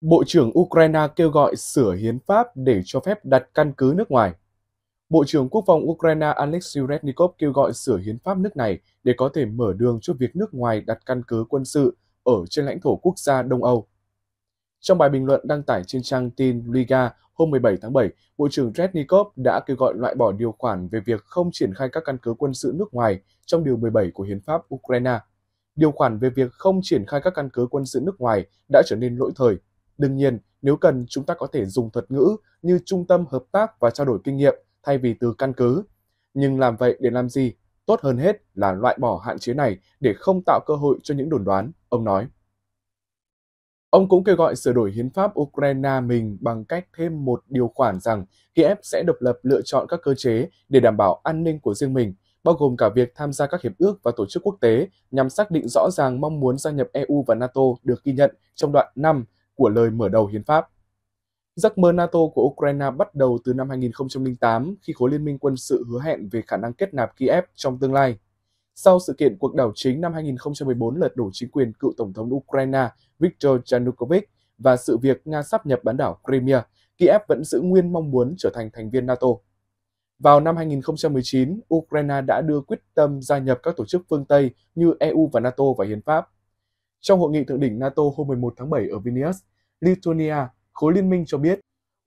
Bộ trưởng Ukraine kêu gọi sửa hiến pháp để cho phép đặt căn cứ nước ngoài. Bộ trưởng Quốc phòng Ukraine Alexei Reznikov kêu gọi sửa hiến pháp nước này để có thể mở đường cho việc nước ngoài đặt căn cứ quân sự ở trên lãnh thổ quốc gia Đông Âu. Trong bài bình luận đăng tải trên trang tin Liga hôm 17 tháng 7, Bộ trưởng Reznikov đã kêu gọi loại bỏ điều khoản về việc không triển khai các căn cứ quân sự nước ngoài trong Điều 17 của Hiến pháp Ukraine. Điều khoản về việc không triển khai các căn cứ quân sự nước ngoài đã trở nên lỗi thời Đương nhiên, nếu cần chúng ta có thể dùng thuật ngữ như trung tâm hợp tác và trao đổi kinh nghiệm thay vì từ căn cứ. Nhưng làm vậy để làm gì? Tốt hơn hết là loại bỏ hạn chế này để không tạo cơ hội cho những đồn đoán, ông nói. Ông cũng kêu gọi sửa đổi hiến pháp Ukraine mình bằng cách thêm một điều khoản rằng Kiev sẽ độc lập lựa chọn các cơ chế để đảm bảo an ninh của riêng mình, bao gồm cả việc tham gia các hiệp ước và tổ chức quốc tế nhằm xác định rõ ràng mong muốn gia nhập EU và NATO được ghi nhận trong đoạn 5 của lời mở đầu hiến pháp. Giấc mơ NATO của Ukraine bắt đầu từ năm 2008 khi khối liên minh quân sự hứa hẹn về khả năng kết nạp Kiev trong tương lai. Sau sự kiện cuộc đảo chính năm 2014 lật đổ chính quyền cựu Tổng thống Ukraine Viktor Yanukovych và sự việc Nga sắp nhập bán đảo Crimea, Kiev vẫn giữ nguyên mong muốn trở thành thành viên NATO. Vào năm 2019, Ukraine đã đưa quyết tâm gia nhập các tổ chức phương Tây như EU và NATO vào hiến pháp. Trong hội nghị thượng đỉnh NATO hôm 11 tháng 7 ở Vilnius, Lithuania, khối liên minh cho biết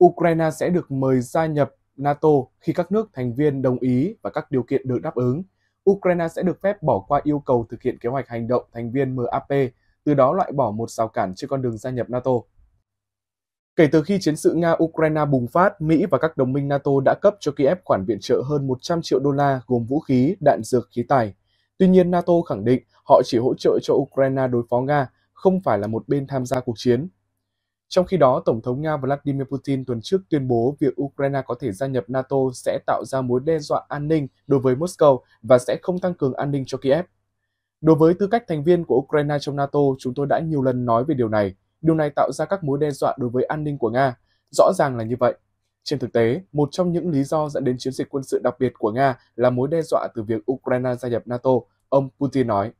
Ukraine sẽ được mời gia nhập NATO khi các nước thành viên đồng ý và các điều kiện được đáp ứng. Ukraine sẽ được phép bỏ qua yêu cầu thực hiện kế hoạch hành động thành viên MAP, từ đó loại bỏ một rào cản trên con đường gia nhập NATO. Kể từ khi chiến sự Nga-Ukraine bùng phát, Mỹ và các đồng minh NATO đã cấp cho Kiev khoản viện trợ hơn 100 triệu đô la gồm vũ khí, đạn dược, khí tài. Tuy nhiên, NATO khẳng định họ chỉ hỗ trợ cho Ukraine đối phó Nga, không phải là một bên tham gia cuộc chiến. Trong khi đó, Tổng thống Nga Vladimir Putin tuần trước tuyên bố việc Ukraine có thể gia nhập NATO sẽ tạo ra mối đe dọa an ninh đối với Moscow và sẽ không tăng cường an ninh cho Kiev. Đối với tư cách thành viên của Ukraine trong NATO, chúng tôi đã nhiều lần nói về điều này. Điều này tạo ra các mối đe dọa đối với an ninh của Nga. Rõ ràng là như vậy. Trên thực tế, một trong những lý do dẫn đến chiến dịch quân sự đặc biệt của Nga là mối đe dọa từ việc Ukraine gia nhập NATO, ông Putin nói.